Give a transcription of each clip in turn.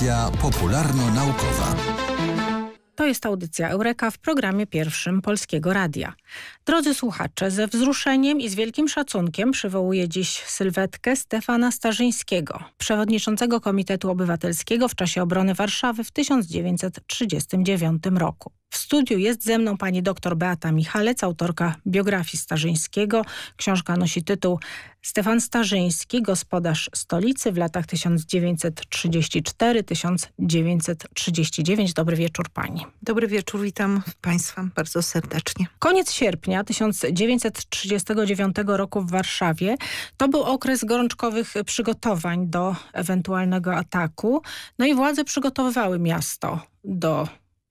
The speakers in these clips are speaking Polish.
Audycja popularno-naukowa. To jest audycja Eureka w programie pierwszym Polskiego Radia. Drodzy słuchacze, ze wzruszeniem i z wielkim szacunkiem przywołuję dziś sylwetkę Stefana Starzyńskiego, przewodniczącego Komitetu Obywatelskiego w czasie obrony Warszawy w 1939 roku. W studiu jest ze mną pani dr Beata Michalec, autorka biografii Starzyńskiego. Książka nosi tytuł Stefan Starzyński, gospodarz stolicy w latach 1934-1939. Dobry wieczór pani. Dobry wieczór, witam państwa bardzo serdecznie. Koniec sierpnia 1939 roku w Warszawie to był okres gorączkowych przygotowań do ewentualnego ataku. No i władze przygotowywały miasto do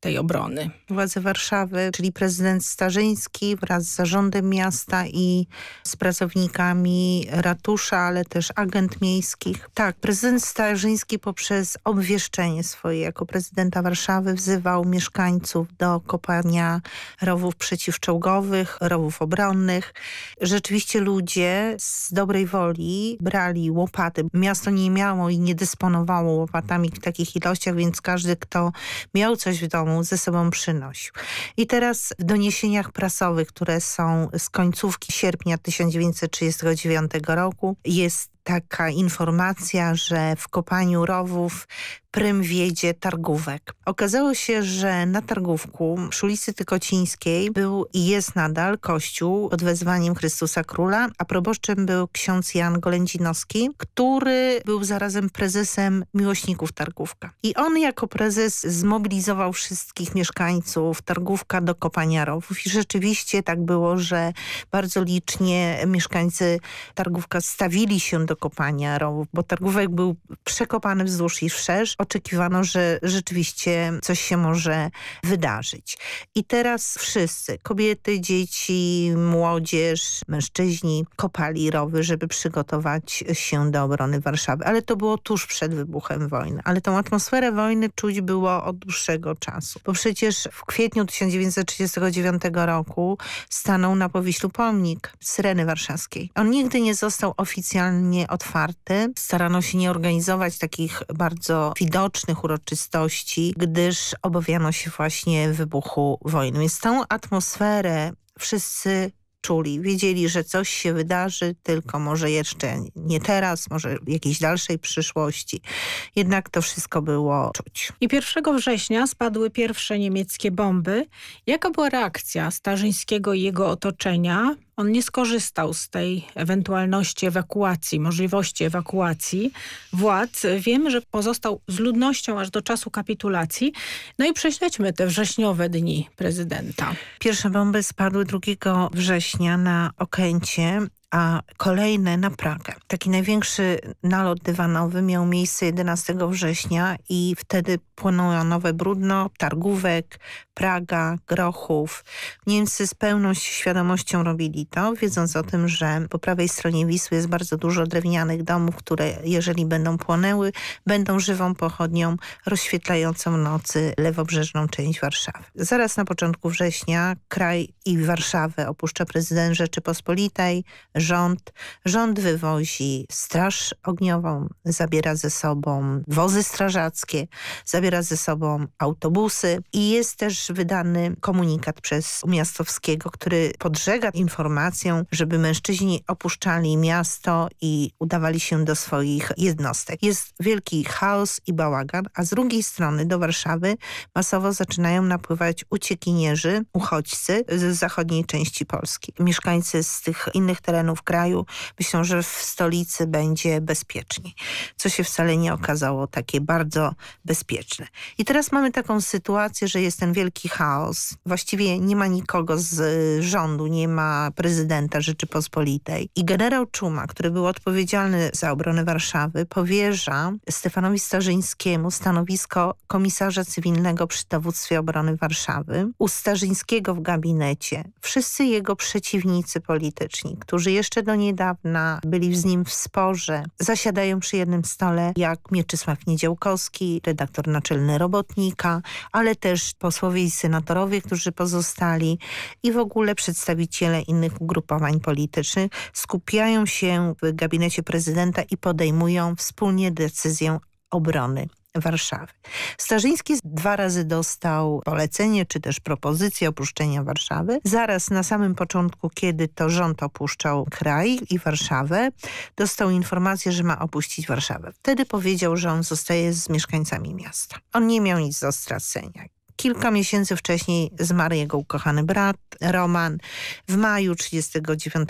tej obrony. Władze Warszawy, czyli prezydent Starzyński wraz z zarządem miasta i z pracownikami ratusza, ale też agent miejskich. Tak, prezydent Starzyński poprzez obwieszczenie swoje jako prezydenta Warszawy wzywał mieszkańców do kopania rowów przeciwczołgowych, rowów obronnych. Rzeczywiście ludzie z dobrej woli brali łopaty. Miasto nie miało i nie dysponowało łopatami w takich ilościach, więc każdy, kto miał coś w domu, domu ze sobą przynosił. I teraz w doniesieniach prasowych, które są z końcówki sierpnia 1939 roku, jest taka informacja, że w kopaniu rowów prym wiedzie targówek. Okazało się, że na targówku przy ulicy Tykocińskiej był i jest nadal kościół pod wezwaniem Chrystusa Króla, a proboszczem był ksiądz Jan Golędzinowski, który był zarazem prezesem miłośników Targówka. I on jako prezes zmobilizował wszystkich mieszkańców Targówka do kopania rowów. I rzeczywiście tak było, że bardzo licznie mieszkańcy Targówka stawili się do kopania rowów, bo targówek był przekopany wzdłuż i wszerz. Oczekiwano, że rzeczywiście coś się może wydarzyć. I teraz wszyscy, kobiety, dzieci, młodzież, mężczyźni kopali rowy, żeby przygotować się do obrony Warszawy. Ale to było tuż przed wybuchem wojny. Ale tą atmosferę wojny czuć było od dłuższego czasu. Bo przecież w kwietniu 1939 roku stanął na Powiślu pomnik Syreny Warszawskiej. On nigdy nie został oficjalnie otwarty. Starano się nie organizować takich bardzo widocznych uroczystości, gdyż obawiano się właśnie wybuchu wojny. Więc tą atmosferę wszyscy czuli. Wiedzieli, że coś się wydarzy, tylko może jeszcze nie teraz, może w jakiejś dalszej przyszłości. Jednak to wszystko było czuć. I 1 września spadły pierwsze niemieckie bomby. Jaka była reakcja Starzyńskiego i jego otoczenia? on nie skorzystał z tej ewentualności ewakuacji, możliwości ewakuacji władz. Wiemy, że pozostał z ludnością aż do czasu kapitulacji. No i prześledźmy te wrześniowe dni prezydenta. Pierwsze bomby spadły 2 września na Okęcie a kolejne na Pragę. Taki największy nalot dywanowy miał miejsce 11 września i wtedy płonęło Nowe Brudno, Targówek, Praga, Grochów. Niemcy z pełną świadomością robili to, wiedząc o tym, że po prawej stronie Wisły jest bardzo dużo drewnianych domów, które jeżeli będą płonęły, będą żywą pochodnią rozświetlającą nocy lewobrzeżną część Warszawy. Zaraz na początku września kraj i Warszawę opuszcza prezydent Rzeczypospolitej, rząd. Rząd wywozi straż ogniową, zabiera ze sobą wozy strażackie, zabiera ze sobą autobusy i jest też wydany komunikat przez Miastowskiego, który podżega informacją, żeby mężczyźni opuszczali miasto i udawali się do swoich jednostek. Jest wielki chaos i bałagan, a z drugiej strony do Warszawy masowo zaczynają napływać uciekinierzy, uchodźcy z zachodniej części Polski. Mieszkańcy z tych innych terenów terenów kraju myślą, że w stolicy będzie bezpieczniej, co się wcale nie okazało takie bardzo bezpieczne. I teraz mamy taką sytuację, że jest ten wielki chaos. Właściwie nie ma nikogo z y, rządu, nie ma prezydenta Rzeczypospolitej. I generał Czuma, który był odpowiedzialny za obronę Warszawy, powierza Stefanowi Starzyńskiemu stanowisko komisarza cywilnego przy dowództwie obrony Warszawy. U Starzyńskiego w gabinecie wszyscy jego przeciwnicy polityczni, którzy jeszcze do niedawna byli z nim w sporze. Zasiadają przy jednym stole jak Mieczysław Niedziałkowski, redaktor naczelny Robotnika, ale też posłowie i senatorowie, którzy pozostali i w ogóle przedstawiciele innych ugrupowań politycznych skupiają się w gabinecie prezydenta i podejmują wspólnie decyzję obrony. Warszawy. Starzyński dwa razy dostał polecenie czy też propozycję opuszczenia Warszawy. Zaraz na samym początku, kiedy to rząd opuszczał kraj i Warszawę, dostał informację, że ma opuścić Warszawę. Wtedy powiedział, że on zostaje z mieszkańcami miasta. On nie miał nic do stracenia. Kilka miesięcy wcześniej zmarł jego ukochany brat Roman. W maju 1939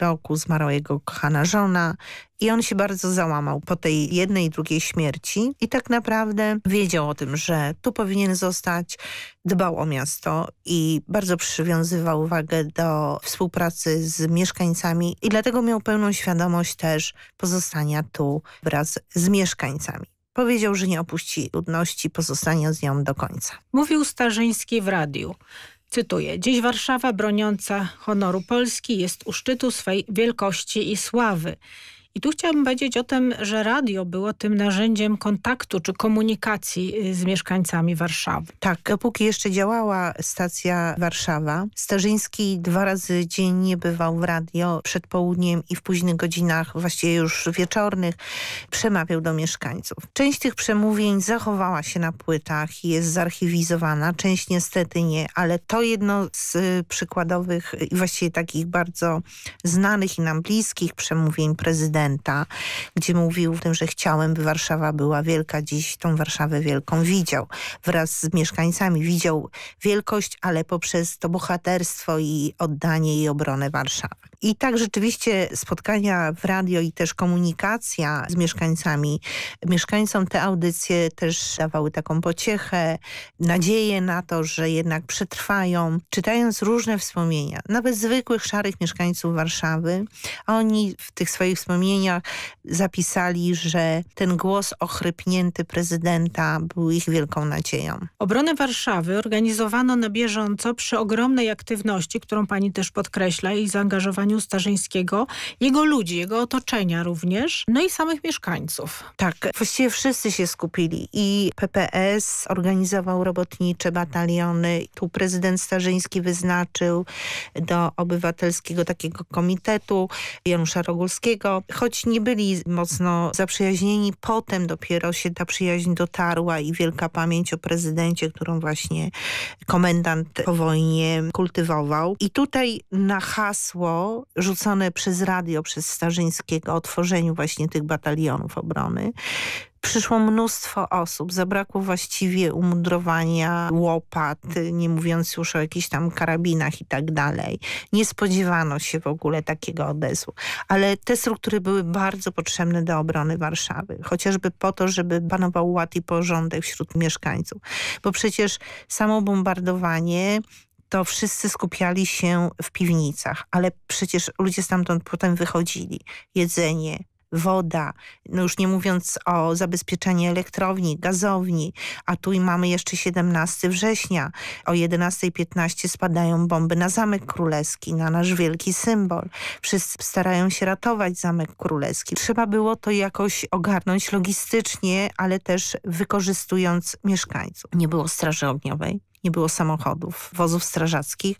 roku zmarła jego ukochana żona. I on się bardzo załamał po tej jednej i drugiej śmierci i tak naprawdę wiedział o tym, że tu powinien zostać, dbał o miasto i bardzo przywiązywał uwagę do współpracy z mieszkańcami i dlatego miał pełną świadomość też pozostania tu wraz z mieszkańcami. Powiedział, że nie opuści ludności, pozostanie z nią do końca. Mówił Starzyński w radiu. Cytuję, dziś Warszawa broniąca honoru Polski jest u szczytu swej wielkości i sławy. I tu chciałabym powiedzieć o tym, że radio było tym narzędziem kontaktu czy komunikacji y, z mieszkańcami Warszawy. Tak, dopóki jeszcze działała stacja Warszawa, Starzyński dwa razy dziennie bywał w radio przed południem i w późnych godzinach, właściwie już wieczornych, przemawiał do mieszkańców. Część tych przemówień zachowała się na płytach i jest zarchiwizowana, część niestety nie, ale to jedno z y, przykładowych i właściwie takich bardzo znanych i nam bliskich przemówień prezydenta gdzie mówił w tym, że chciałem, by Warszawa była wielka. Dziś tą Warszawę wielką widział wraz z mieszkańcami. Widział wielkość, ale poprzez to bohaterstwo i oddanie i obronę Warszawy. I tak rzeczywiście spotkania w radio i też komunikacja z mieszkańcami. Mieszkańcom te audycje też dawały taką pociechę, nadzieję na to, że jednak przetrwają. Czytając różne wspomnienia, nawet zwykłych, szarych mieszkańców Warszawy, oni w tych swoich wspomnieniach zapisali, że ten głos ochrypnięty prezydenta był ich wielką nadzieją. Obronę Warszawy organizowano na bieżąco przy ogromnej aktywności, którą pani też podkreśla i zaangażowaniu wychowaniu Starzyńskiego, jego ludzi, jego otoczenia również, no i samych mieszkańców. Tak, właściwie wszyscy się skupili i PPS organizował robotnicze bataliony, tu prezydent Starzyński wyznaczył do obywatelskiego takiego komitetu Janusza Rogulskiego. Choć nie byli mocno zaprzyjaźnieni, potem dopiero się ta przyjaźń dotarła i wielka pamięć o prezydencie, którą właśnie komendant po wojnie kultywował. I tutaj na hasło rzucone przez radio, przez Starzyńskiego o tworzeniu właśnie tych batalionów obrony. Przyszło mnóstwo osób, zabrakło właściwie umudrowania łopat, nie mówiąc już o jakichś tam karabinach i tak dalej. Nie spodziewano się w ogóle takiego odezwu. Ale te struktury były bardzo potrzebne do obrony Warszawy. Chociażby po to, żeby panował ład i porządek wśród mieszkańców. Bo przecież samo bombardowanie to wszyscy skupiali się w piwnicach, ale przecież ludzie stamtąd potem wychodzili. Jedzenie, woda, no już nie mówiąc o zabezpieczeniu elektrowni, gazowni, a tu i mamy jeszcze 17 września. O 11.15 spadają bomby na Zamek Królewski, na nasz wielki symbol. Wszyscy starają się ratować Zamek Królewski. Trzeba było to jakoś ogarnąć logistycznie, ale też wykorzystując mieszkańców. Nie było straży ogniowej, nie było samochodów, wozów strażackich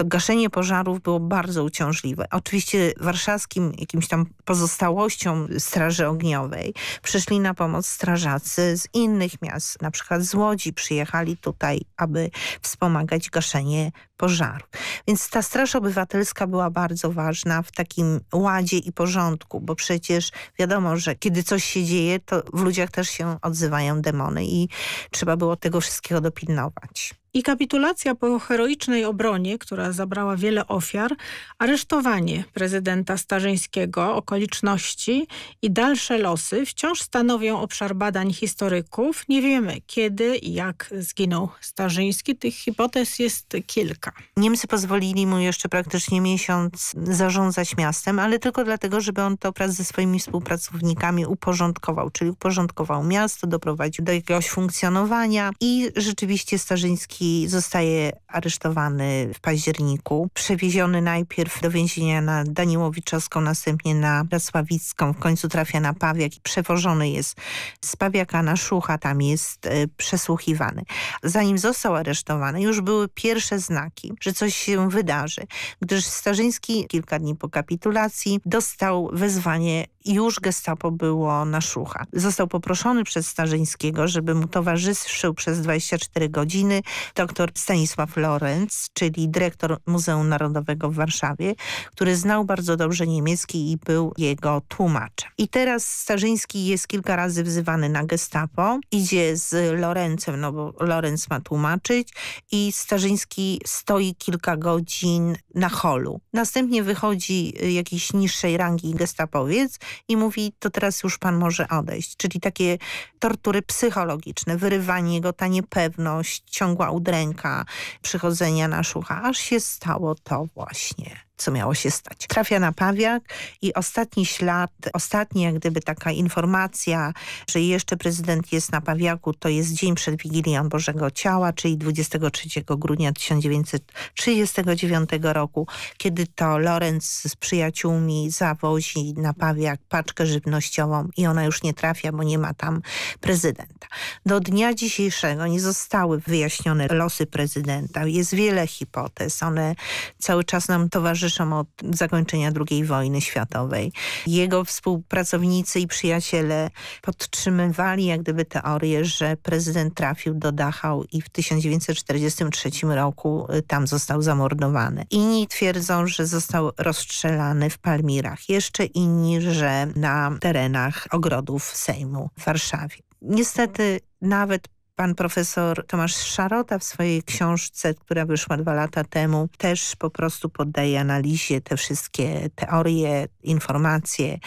to gaszenie pożarów było bardzo uciążliwe. Oczywiście warszawskim jakimś tam pozostałościom Straży Ogniowej przyszli na pomoc strażacy z innych miast, na przykład z Łodzi przyjechali tutaj, aby wspomagać gaszenie pożarów. Więc ta Straż Obywatelska była bardzo ważna w takim ładzie i porządku, bo przecież wiadomo, że kiedy coś się dzieje, to w ludziach też się odzywają demony i trzeba było tego wszystkiego dopilnować i kapitulacja po heroicznej obronie, która zabrała wiele ofiar, aresztowanie prezydenta Starzyńskiego, okoliczności i dalsze losy wciąż stanowią obszar badań historyków. Nie wiemy kiedy i jak zginął Starzyński. Tych hipotez jest kilka. Niemcy pozwolili mu jeszcze praktycznie miesiąc zarządzać miastem, ale tylko dlatego, żeby on to wraz ze swoimi współpracownikami uporządkował, czyli uporządkował miasto, doprowadził do jakiegoś funkcjonowania i rzeczywiście Starzyński zostaje aresztowany w październiku. Przewieziony najpierw do więzienia na Daniłowiczowską, następnie na Bracławicką. W końcu trafia na Pawiak i przewożony jest z Pawiaka na Szucha. Tam jest y, przesłuchiwany. Zanim został aresztowany, już były pierwsze znaki, że coś się wydarzy, gdyż Starzyński kilka dni po kapitulacji dostał wezwanie już gestapo było na Szucha. Został poproszony przez Starzyńskiego, żeby mu towarzyszył przez 24 godziny dr Stanisław Lorenz, czyli dyrektor Muzeum Narodowego w Warszawie, który znał bardzo dobrze niemiecki i był jego tłumaczem. I teraz Starzyński jest kilka razy wzywany na gestapo, idzie z Lorencem, no bo Lorenz ma tłumaczyć i Starzyński stoi kilka godzin na holu. Następnie wychodzi y, jakiś niższej rangi gestapowiec i mówi, to teraz już pan może odejść. Czyli takie tortury psychologiczne, wyrywanie go, ta niepewność, ciągła udręka przychodzenia na szucha, aż się stało to właśnie co miało się stać. Trafia na Pawiak i ostatni ślad, ostatnia jak gdyby taka informacja, że jeszcze prezydent jest na Pawiaku, to jest dzień przed Wigilią Bożego Ciała, czyli 23 grudnia 1939 roku, kiedy to Lorenz z przyjaciółmi zawozi na Pawiak paczkę żywnościową i ona już nie trafia, bo nie ma tam prezydenta. Do dnia dzisiejszego nie zostały wyjaśnione losy prezydenta. Jest wiele hipotez, one cały czas nam towarzyszą towarzyszom od zakończenia II wojny światowej. Jego współpracownicy i przyjaciele podtrzymywali jak gdyby teorię, że prezydent trafił do Dachau i w 1943 roku y, tam został zamordowany. Inni twierdzą, że został rozstrzelany w Palmirach. Jeszcze inni, że na terenach ogrodów Sejmu w Warszawie. Niestety nawet Pan profesor Tomasz Szarota w swojej książce, która wyszła dwa lata temu, też po prostu poddaje analizie te wszystkie teorie, informacje.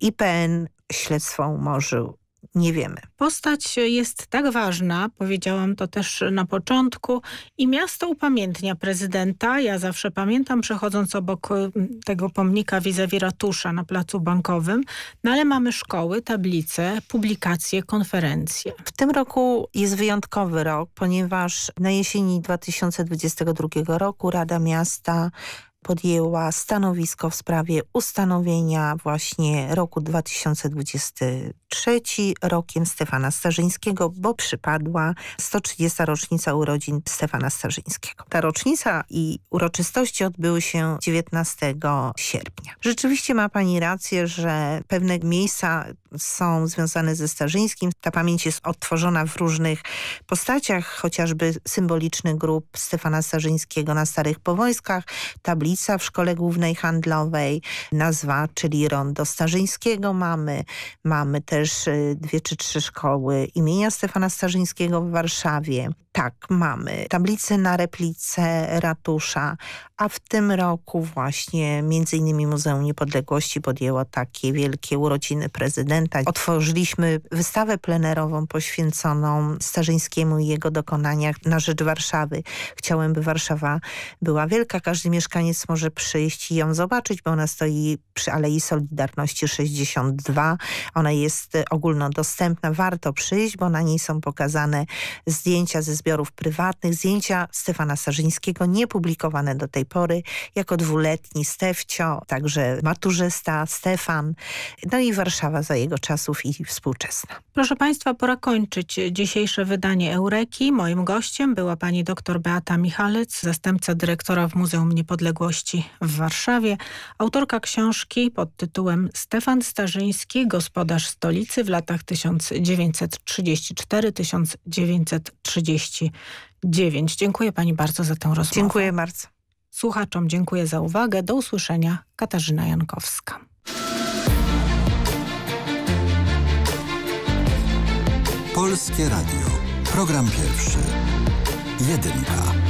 IPN śledztwo umorzył nie wiemy. Postać jest tak ważna, powiedziałam to też na początku, i miasto upamiętnia prezydenta. Ja zawsze pamiętam, przechodząc obok y, tego pomnika vis-a-vis ratusza na placu bankowym, no ale mamy szkoły, tablice, publikacje, konferencje. W tym roku jest wyjątkowy rok, ponieważ na jesieni 2022 roku Rada Miasta podjęła stanowisko w sprawie ustanowienia właśnie roku 2023 rokiem Stefana Starzyńskiego, bo przypadła 130. rocznica urodzin Stefana Starzyńskiego. Ta rocznica i uroczystości odbyły się 19 sierpnia. Rzeczywiście ma Pani rację, że pewne miejsca są związane ze Starzyńskim. Ta pamięć jest odtworzona w różnych postaciach, chociażby symboliczny grup Stefana Starzyńskiego na Starych Powojskach, tablica w Szkole Głównej Handlowej, nazwa, czyli Rondo Starzyńskiego mamy. Mamy też y, dwie czy trzy szkoły imienia Stefana Starzyńskiego w Warszawie. Tak, mamy tablice na replice ratusza, a w tym roku właśnie między innymi Muzeum Niepodległości podjęło takie wielkie urodziny prezydenta Otworzyliśmy wystawę plenerową poświęconą Starzyńskiemu i jego dokonaniach na rzecz Warszawy. Chciałem, by Warszawa była wielka. Każdy mieszkaniec może przyjść i ją zobaczyć, bo ona stoi przy Alei Solidarności 62. Ona jest ogólnodostępna. Warto przyjść, bo na niej są pokazane zdjęcia ze zbiorów prywatnych, zdjęcia Stefana Starzyńskiego, niepublikowane do tej pory, jako dwuletni Stefcio, także maturzysta Stefan, no i Warszawa za jego jego czasów i współczesna. Proszę Państwa, pora kończyć dzisiejsze wydanie Eureki. Moim gościem była pani dr Beata Michalec, zastępca dyrektora w Muzeum Niepodległości w Warszawie, autorka książki pod tytułem Stefan Starzyński, gospodarz stolicy w latach 1934-1939. Dziękuję pani bardzo za tę rozmowę. Dziękuję bardzo. Słuchaczom dziękuję za uwagę. Do usłyszenia. Katarzyna Jankowska. Polskie Radio. Program pierwszy. Jedynka.